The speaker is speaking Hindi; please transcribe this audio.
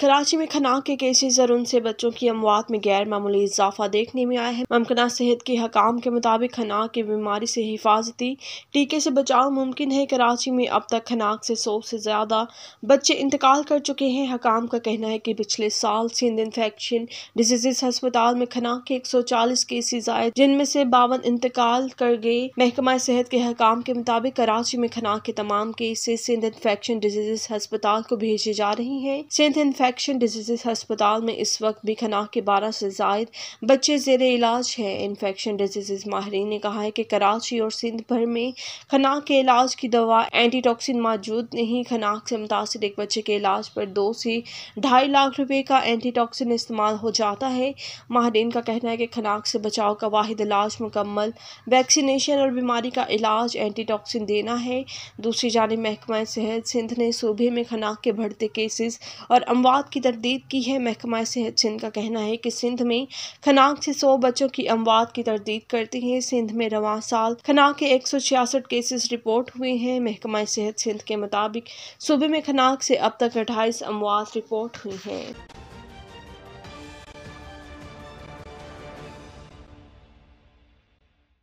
कराची में खनाक के केसेज और उनसे बच्चों की अमवात में गैर मामूली इजाफा देखने में आया है ममकना सेहत के हकाम के मुताबिक खनाक की बीमारी से हिफाजती टीके से बचाव मुमकिन है कराची में अब तक खनाक से सौ से ज़्यादा बच्चे इंतकाल कर चुके हैं हकाम का कहना है कि पिछले साल सिंध इन्फेक्शन डिजीज हस्पताल में खनाक के एक सौ चालीस केसेज आए जिनमें से बावन इंतकाल कर गए महकमा सेहत के हकाम के मुताबिक कराची में खनाक के तमाम केसेज सिंध इन्फेक्शन डिजीज हस्पताल को भेजे जा रही है सिंध इन्फेक्शन इन्फेक्शन डिजीज़ हस्पताल में इस वक्त भी खनाक के बारह से जायद बच्चे जेर इलाज हैं इन्फेक्शन डिजीज़ माहरीन ने कहा है कि कराची और सिंध भर में खनाक के इलाज की दवा एंटीटॉक्सिन मौजूद नहीं खनाक से मुतासर एक बच्चे के इलाज पर दो से ढाई लाख रुपये का एंटीटॉक्सिन इस्तेमाल हो जाता है माहरीन का कहना है कि खनाक से बचाव का वाद इलाज मुकम्मल वैक्सीनेशन और बीमारी का इलाज एंटीटॉक्सिन देना है दूसरी जानब महकमा सेहत सिंध ने सूबे में खनाक के बढ़ते केसेस और अमवा बात की तरदीद की है महकमा सेहत सिंध का कहना है कि सिंध में खनाक से सौ बच्चों की अमवात की तरदीद करती है सिंध में रवा साल खनाक के एक सौ छियासठ केसेस रिपोर्ट हुए हैं महकमा सेहत सिंध के मुताबिक सूबे में खनाक से अब तक अट्ठाईस अमवात रिपोर्ट हुई है